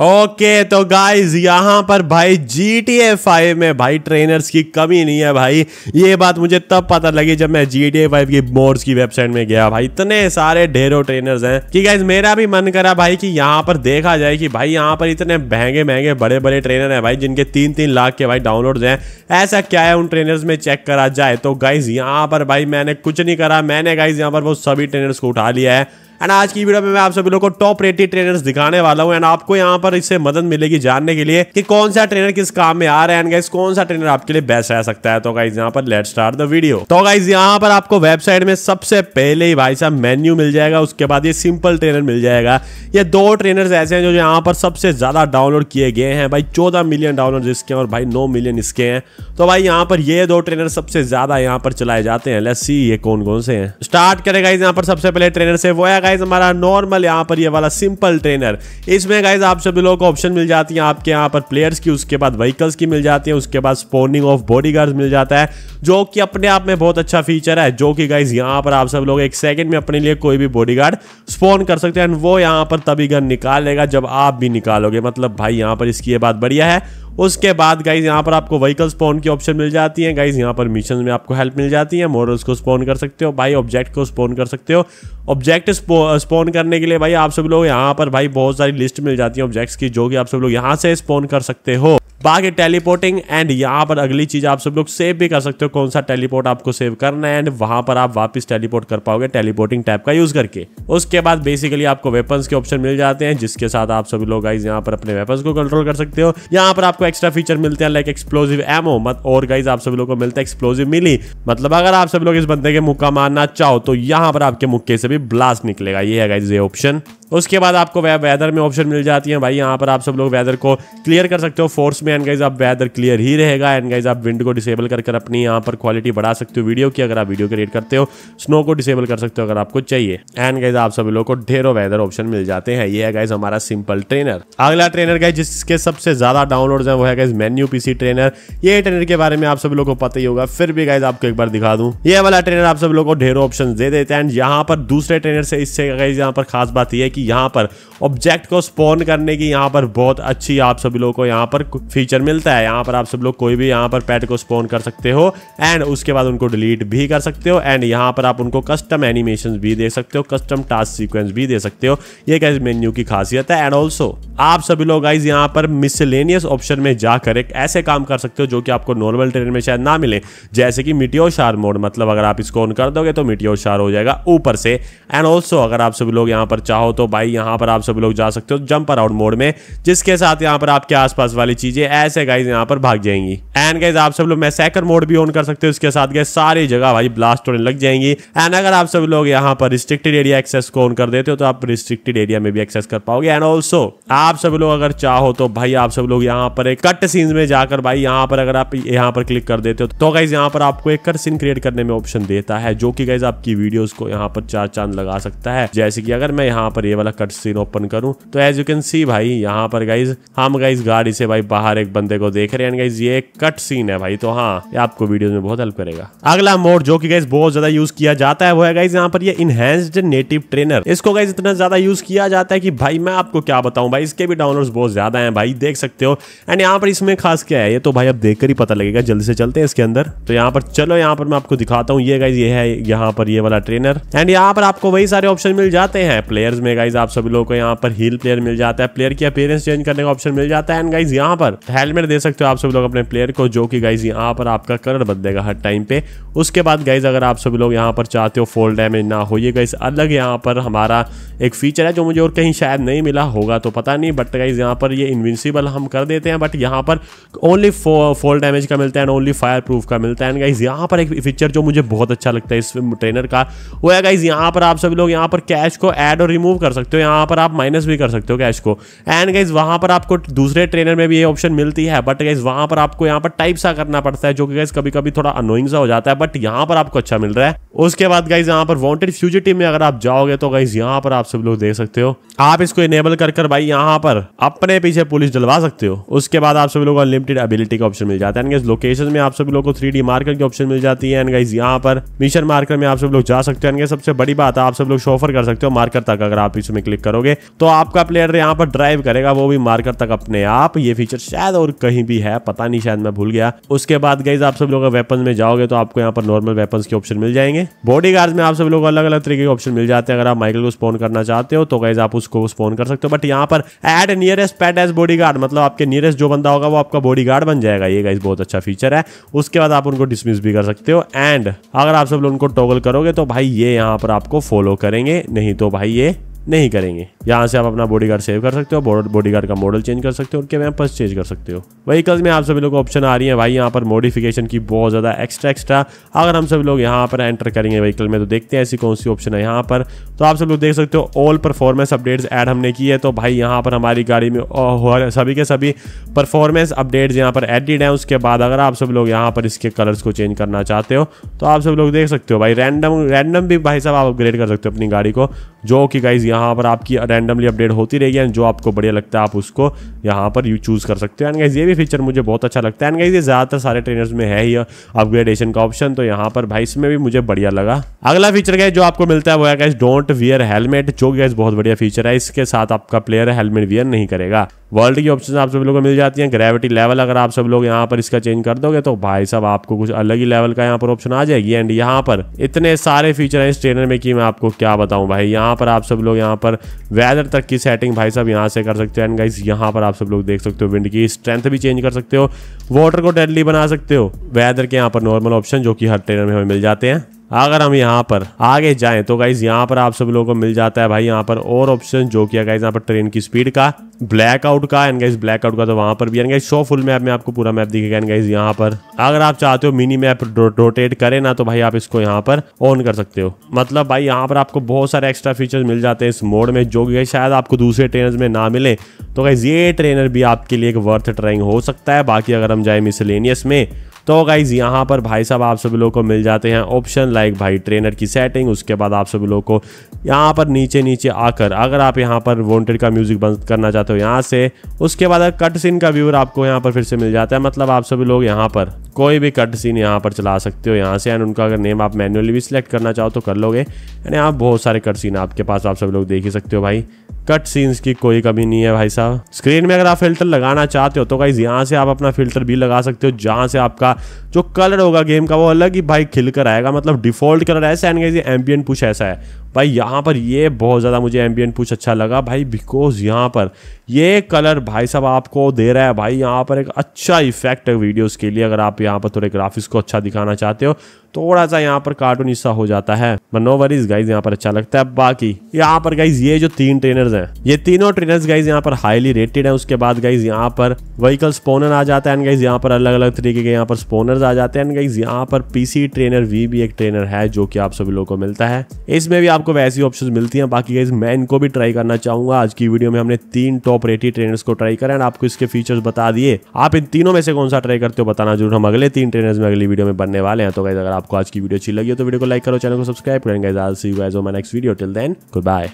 okay okay, तो guys यहाँ पर भाई जी टी ए फाइव में भाई ट्रेनर्स की कमी नहीं है भाई ये बात मुझे तब पता लगी जब मैं जी टी ए फाइव की मोर्स की वेबसाइट में गया भाई इतने सारे ढेरों ट्रेनर्स हैं कि गाइस मेरा भी मन करा भाई कि यहाँ पर देखा जाए कि भाई यहाँ पर इतने महंगे महंगे बड़े बड़े ट्रेनर हैं भाई जिनके तीन तीन लाख के भाई डाउनलोड हैं ऐसा क्या है उन ट्रेनर्स में चेक करा जाए तो गाइज यहाँ पर भाई मैंने कुछ नहीं करा मैंने गाइज यहाँ पर वो सभी ट्रेनर्स को उठा लिया है एंड आज की वीडियो में मैं आप सभी लोग को टॉप रेटेड ट्रेनर्स दिखाने वाला हूँ एंड आपको यहाँ पर इससे मदद मिलेगी जानने के लिए कि कौन सा ट्रेनर किस काम में आ रहा है एंड गाइस कौन सा ट्रेनर आपके लिए बेस्ट रह सकता है तो गाइज यहाँ पर लेट स्टार्ट द वीडियो तो गाइज यहाँ पर आपको वेबसाइट में सबसे पहले ही भाई साहब मेन्यू मिल जाएगा उसके बाद ये सिंपल ट्रेनर मिल जाएगा ये दो ट्रेनर ऐसे हैं जो यहाँ पर सबसे ज्यादा डाउनलोड किए गए हैं भाई चौदह मिलियन डाउनलोड इसके और भाई नौ मिलियन इसके हैं तो भाई यहाँ पर ये दो ट्रेनर सबसे ज्यादा यहाँ पर चलाए जाते हैं लेट्स सी ये कौन कौन से हैं स्टार्ट करेगा इस यहाँ पर सबसे पहले ट्रेनर से वो है गाइज हमारा नॉर्मल यहाँ पर ये वाला सिंपल ट्रेनर इसमें गाइज आप सभी लोगों को ऑप्शन मिल जाती है आपके यहाँ पर प्लेयर्स की उसके बाद व्हीकल्स की मिल जाती है उसके बाद स्पोनिंग ऑफ बॉडी मिल जाता है जो कि अपने आप में बहुत अच्छा फीचर है जो कि गाइज यहाँ पर आप सब लोग एक सेकेंड में अपने लिए कोई भी बॉडी स्पॉन कर सकते हैं वो यहाँ पर तभी गन निकालेगा जब आप भी निकालोगे मतलब भाई यहाँ पर इसकी ये बात बढ़िया है उसके बाद गाइज यहाँ पर आपको व्हीकल स्पॉन की ऑप्शन मिल जाती है गाइज यहाँ पर मिशन में आपको हेल्प मिल जाती है मॉरल्स को स्पॉन कर सकते हो भाई ऑब्जेक्ट को स्पॉन कर सकते हो ऑब्जेक्ट स्पॉन करने के लिए भाई आप सब लोग यहाँ पर भाई बहुत सारी लिस्ट मिल जाती है ऑब्जेक्ट्स की जो कि आप सब लोग यहाँ से स्पॉन कर सकते हो बाकी टेलीपोर्टिंग एंड यहाँ पर अगली चीज़ आप सब लोग सेव भी कर सकते हो कौन सा टेलीपोर्ट आपको सेव करना है एंड वहां पर आप वापस टेलीपोर्ट कर पाओगे टेलीपोर्टिंग टैप का यूज़ करके उसके बाद बेसिकली आपको वेपन के ऑप्शन मिल जाते हैं जिसके साथ आप सभी लोग गाइज यहाँ पर अपने वेपन को कंट्रोल कर सकते हो यहाँ पर आपको एक्स्ट्रा फीचर मिलते हैं लाइक एक्सप्लोजिव एमओ मत और गाइज आप सभी लोग को मिलता है एक्सप्लोजिव मिली मतलब अगर आप सभी लोग इस बंदे के मुक्का मारना चाहो तो यहाँ पर आपके मुक्के से भी ब्लास्ट निकलेगा ये है गाइज ये ऑप्शन उसके बाद आपको वेदर में ऑप्शन मिल जाती है भाई यहाँ पर आप सब लोग वेदर को क्लियर कर सकते हो फोर्स में एंड गाइज आप वेदर क्लियर ही रहेगा एंड गाइज आप विंड को डिसेबल कर कर अपनी यहाँ पर क्वालिटी बढ़ा सकते हो वीडियो की अगर आप वीडियो क्रिएट करते हो स्नो को डिसेबल कर सकते हो अगर आपको चाहिए एंड गाइज आप सभी लोग को ढेरों वेदर ऑप्शन मिल जाते हैं ये है गाइज हमारा सिंपल ट्रेनर अगला ट्रेनर गाइज जिसके सबसे ज्यादा डाउनलोड है वो है गाइज मेन्यू पीसी ट्रेनर ये ट्रेनर के बारे में आप सभी लोग को पता ही होगा फिर भी गाइज आपको एक बार दिखा दू ये वाला ट्रेनर आप सभी लोग को ढेरों ऑप्शन दे देते हैं एंड यहाँ पर दूसरे ट्रेनर से इससे गाइज यहाँ पर खास बात यह है कि यहाँ पर ऑब्जेक्ट को स्पॉन करने की यहाँ पर बहुत अच्छी आप सभी लोगों को यहाँ पर फीचर मिलता है यहाँ पर आप सब लोग कोई भी यहाँ पर पेट को स्पॉन कर सकते हो एंड उसके बाद उनको डिलीट भी कर सकते हो एंड यहाँ पर आप उनको कस्टम एनिमेशन भी दे सकते हो कस्टम टास्क सीक्वेंस भी दे सकते हो ये कैसे मेन्यू की खासियत है एंड ऑल्सो आप सभी लोग आइज यहाँ पर मिसलेनियस ऑप्शन में जाकर एक ऐसे काम कर सकते हो जो कि आपको नॉर्मल ट्रेन में शायद ना मिले जैसे कि मिटियो शार मोड मतलब अगर आप इसको ऑन कर दोगे तो मिटियो शार हो जाएगा ऊपर से एंड ऑल्सो अगर आप सभी लोग यहाँ पर चाहो तो भाई यहाँ पर आप सभी लोग जा सकते हो जंप अराउंड मोड में जिसके साथ यहाँ पर आपके आसपास वाली चीजें ऐसे गाइज यहाँ पर भाग जाएंगी एंड गाइज आप सब लोग मैं सैकर मोड भी ऑन कर सकते हो उसके साथ गए सारी जगह भाई ब्लास्ट होने लग जाएंगी एंड अगर आप सभी लोग यहाँ पर रिस्ट्रिक्टेड एरिया एक्सेस को ऑन कर देते हो तो आप रिस्ट्रिक्टेड एरिया में भी एक्सेस कर पाओगे एंड ऑल्सो आप सब लोग अगर चाहो तो भाई आप सब लोग यहाँ पर एक कट सीन में जाकर भाई यहाँ पर अगर आप यहाँ पर क्लिक कर देते हो तो गाइज यहाँ पर आपको एक कट सीन क्रिएट करने में ऑप्शन देता है जो कि गाइज आपकी वीडियोस को यहाँ पर चार चांद लगा सकता है जैसे कि अगर मैं यहाँ पर ये वाला कट सीन ओपन करूं तो एज यू कैन सी भाई यहाँ पर गाइज हम गाइज गाड़ी से भाई बाहर एक बंदे को देख रहे हैं गाइज ये कट सीन है भाई तो हाँ ये आपको वीडियो में बहुत हेल्प करेगा अगला मोड जो की गाइज बहुत ज्यादा यूज किया जाता है वो है गाइज यहाँ पर ये इनहेंस्ड नेटिव ट्रेनर इसको गाइज इतना ज्यादा यूज किया जाता है कि भाई मैं आपको क्या बताऊं भाई इसके भी डाउनलोड बहुत ज्यादा है भाई देख सकते हो एंड यहाँ पर इसमें खास क्या है ये तो भाई अब देखकर ही पता लगेगा जल्दी से चलते हैं इसके अंदर तो यहाँ पर चलो यहाँ पर मैं आपको दिखाता हूँ ये गाइज ये है यहाँ पर ये वाला ट्रेनर एंड यहाँ पर आपको वही सारे ऑप्शन मिल जाते हैं प्लेयर्स में गाइज आप सभी लोगों को यहाँ पर हील प्लेयर मिल जाता है प्लेयर की अपेयरेंस चेंज करने का ऑप्शन मिल जाता है एंड गाइज यहाँ पर हेलमेट दे सकते हो आप सभी लोग अपने प्लेयर को जो कि गाइज यहाँ पर आपका कलर बदलेगा हर टाइम पे उसके बाद गाइज अगर आप सभी लोग यहाँ पर चाहते हो फोल डैमेज ना हो ये गाइज अलग यहाँ पर हमारा एक फीचर है जो मुझे और कहीं शायद नहीं मिला होगा तो पता नहीं बट गाइज यहाँ पर ये इन्विंसिबल हम कर देते हैं बट यहाँ पर ओनली फोल डैमेज का मिलता है एंड ओनली फायर प्रूफ का मिलता है एंड गाइज यहाँ पर एक फीचर जो मुझे बहुत अच्छा लगता है इस ट्रेनर का वो है गाइज यहाँ पर आप सभी लोग यहाँ पर कैश को एड और रिमूव कर कर सकते हो यहाँ पर आप माइनस भी कर सकते हो कैश को एंड गाइज वहाँ पर आपको दूसरे ट्रेनर में भी ये ऑप्शन मिलती है बट गाइज वहाँ पर आपको यहाँ पर टाइप सा करना पड़ता है जो कि गाइज कभी कभी थोड़ा अनोइंग सा हो जाता है बट यहाँ पर आपको अच्छा मिल रहा है उसके बाद गाइज यहाँ पर वॉन्टेड फ्यूजिटिव में अगर आप जाओगे तो गाइज यहाँ पर आप सब लोग देख सकते हो आप इसको इनेबल कर कर भाई यहाँ पर अपने पीछे पुलिस डलवा सकते हो उसके बाद आप सभी लोग अनलिमिटेड एबिलिटी का ऑप्शन मिल जाता है एंड गाइज लोकेशन में आप सभी लोग को थ्री मार्कर की ऑप्शन मिल जाती है एंड गाइज यहाँ पर मिशन मार्कर में आप सब लोग जा सकते हो एंड सबसे बड़ी बात है आप सब लोग शोफर कर सकते हो मार्कर तक अगर आप बीच में क्लिक करोगे तो आपका प्लेयर यहाँ पर ड्राइव करेगा वो भी मार्कर तक अपने आप ये फीचर शायद और कहीं भी है पता नहीं शायद मैं भूल गया उसके बाद गई आप सब लोग वेपन में जाओगे तो आपको यहाँ पर नॉर्मल वेपन के ऑप्शन मिल जाएंगे बॉडी में आप सब लोग अलग अलग तरीके के ऑप्शन मिल जाते हैं अगर आप माइकल को स्पोन करना चाहते हो तो गाइज आप उसको स्पोन कर सकते हो बट यहाँ पर add nearest ped as body मतलब आपके नियरेस्ट जो बंदा होगा वो आपका बॉडी बन जाएगा ये गाइज बहुत अच्छा फीचर है उसके बाद आप उनको डिसमिस भी कर सकते हो एंड अगर आप सब लोग उनको टॉगल करोगे तो भाई ये यहाँ पर आपको फॉलो करेंगे नहीं तो भाई ये नहीं करेंगे यहाँ से आप अपना बॉडी गार्ड सेव कर सकते हो बॉडी गार्ड का मॉडल चेंज कर सकते हो और क्या चेंज कर सकते हो वहीकल्स में आप सभी लोग ऑप्शन आ रही है भाई यहाँ पर मॉडिफिकेशन की बहुत ज़्यादा एक्स्ट्रा एक्स्ट्रा अगर हम सभी लोग यहाँ पर एंटर करेंगे वहीकल में तो देखते हैं ऐसी कौन सी ऑप्शन है यहाँ पर तो आप सब लोग देख सकते हो ऑल परफॉर्मेंस अपडेट्स ऐड हमने की है तो भाई यहाँ पर हमारी गाड़ी में सभी के सभी परफॉर्मेंस अपडेट्स यहाँ पर एडिड हैं उसके बाद अगर आप सब लोग यहाँ पर इसके कलर्स को चेंज करना चाहते हो तो आप सब लोग देख सकते हो भाई रैंडम रैंडम भी भाई साहब आप अपग्रेड कर सकते हो अपनी गाड़ी को जो कि गाइज यहाँ पर आपकी रैंडमली अपडेट होती रहेगी एंड जो आपको बढ़िया लगता है आप उसको यहाँ पर यू चूज़ कर सकते हो एंड गाइज ये भी फीचर मुझे बहुत अच्छा लगता है एंड गाइज ये ज़्यादातर सारे ट्रेनर्स में है ही अपग्रेडेशन का ऑप्शन तो यहाँ पर भाई इसमें भी मुझे बढ़िया लगा अगला फीचर गाइज जो आपको मिलता है वो है गाइज डोंट वियर हेलमेट जो गाइज बहुत बढ़िया फीचर है इसके साथ आपका प्लेयर हेलमेट वियर नहीं करेगा वर्ल्ड की ऑप्शन आप सब लोगों को मिल जाती हैं ग्रेविटी लेवल अगर आप सब लोग यहाँ पर इसका चेंज कर दोगे तो भाई साहब आपको कुछ अलग ही लेवल का यहाँ पर ऑप्शन आ जाएगी एंड यहाँ पर इतने सारे फीचर हैं इस ट्रेनर में कि मैं आपको क्या बताऊँ भाई यहाँ पर आप सब लोग यहाँ पर वेदर तक की सेटिंग भाई साहब यहाँ से कर सकते हो एंड गाइज यहाँ पर आप सब लोग देख सकते हो विंड की स्ट्रेंथ भी चेंज कर सकते हो वाटर को डेडली बना सकते हो वेदर के यहाँ पर नॉर्मल ऑप्शन जो कि हर ट्रेनर में हमें मिल जाते हैं अगर हम यहाँ पर आगे जाए तो गाइज यहाँ पर आप सभी लोगों को मिल जाता है भाई यहाँ पर और ऑप्शन जो किया गया यहाँ पर ट्रेन की स्पीड का ब्लैकआउट का एंड गाइज ब्लैकआउट का तो वहां पर भी and guys show full map में आपको पूरा मैप दिखेगा एंड गाइज यहाँ पर अगर आप चाहते हो मिनी मैप रोटेट करे ना तो भाई आप इसको यहाँ पर ऑन कर सकते हो मतलब भाई यहाँ पर आपको बहुत सारे एक्स्ट्रा फीचर्स मिल जाते हैं इस मोड में जो कि शायद आपको दूसरे ट्रेनर में ना मिले तो गाइज ये ट्रेनर भी आपके लिए एक वर्थ ट्राइंग हो सकता है बाकी अगर हम जाए मिसलेनियस में तो गाइज यहाँ पर भाई साहब आप सभी लोगों को मिल जाते हैं ऑप्शन लाइक भाई ट्रेनर की सेटिंग उसके बाद आप सभी लोगों को यहाँ पर नीचे नीचे आकर अगर आप यहाँ पर वॉन्टेड का म्यूजिक बंद करना चाहते हो यहाँ से उसके बाद कट सीन का व्यूअर आपको यहाँ पर फिर से मिल जाता है मतलब आप सभी लोग यहाँ पर कोई भी कट सीन यहाँ पर चला सकते हो यहाँ से एंड उनका अगर नेम आप मैनुअली भी सिलेक्ट करना चाहो तो कर लोगे यानी आप बहुत सारे कट सीन आपके पास आप सभी लोग देख ही सकते हो भाई कट सीन्स की कोई कमी नहीं है भाई साहब स्क्रीन में अगर आप फिल्टर लगाना चाहते हो तो गाइज यहाँ से आप अपना फिल्टर भी लगा सकते हो जहाँ से आपका जो कलर होगा गेम का वो अलग ही भाई खिलकर आएगा मतलब डिफॉल्ट कलर ऐसा एंड गाइज एम्बियन कुछ ऐसा है भाई यहाँ पर ये बहुत ज़्यादा मुझे एम्बियन पूछ अच्छा लगा भाई बिकॉज यहाँ पर ये कलर भाई साहब आपको दे रहा है भाई यहाँ पर एक अच्छा इफेक्ट है वीडियोस के लिए अगर आप यहाँ पर थोड़े ग्राफिक्स को अच्छा दिखाना चाहते हो थोड़ा सा यहाँ पर कार्टून हिस्सा हो जाता है नो वरीज गाइज यहाँ पर अच्छा लगता है बाकी यहाँ पर गाइज ये जो तीन ट्रेनर्स हैं ये तीनों ट्रेनर्स गाइज यहाँ पर हाईली रेटेड है उसके बाद गाइज यहाँ पर व्हीकल स्पोनर आ जाता है एंड गाइज यहाँ पर अलग अलग तरीके के यहाँ पर स्पोनर्स आ जाते हैं एंड गाइज यहाँ पर पीसी ट्रेनर वी भी एक ट्रेनर है जो कि आप सभी लोगों को मिलता है इसमें भी आप आपको वैसी ऑप्शन मिलती हैं बाकी गाइज मैं इनको भी ट्राई करना चाहूंगा आज की वीडियो में हमने तीन टॉप रेटेड ट्रेनर्स को ट्राई करा एंड आपको इसके फीचर्स बता दिए आप इन तीनों में से कौन सा ट्राई करते हो बताना जरूर हम अगले तीन ट्रेनर्स में अगली वीडियो में बनने वाले हैं तो गाइज अगर आपको आज की वीडियो अच्छी लगी तो वीडियो को लाइक करो चैनल को सब्सक्राइब करेंगे next video till then good bye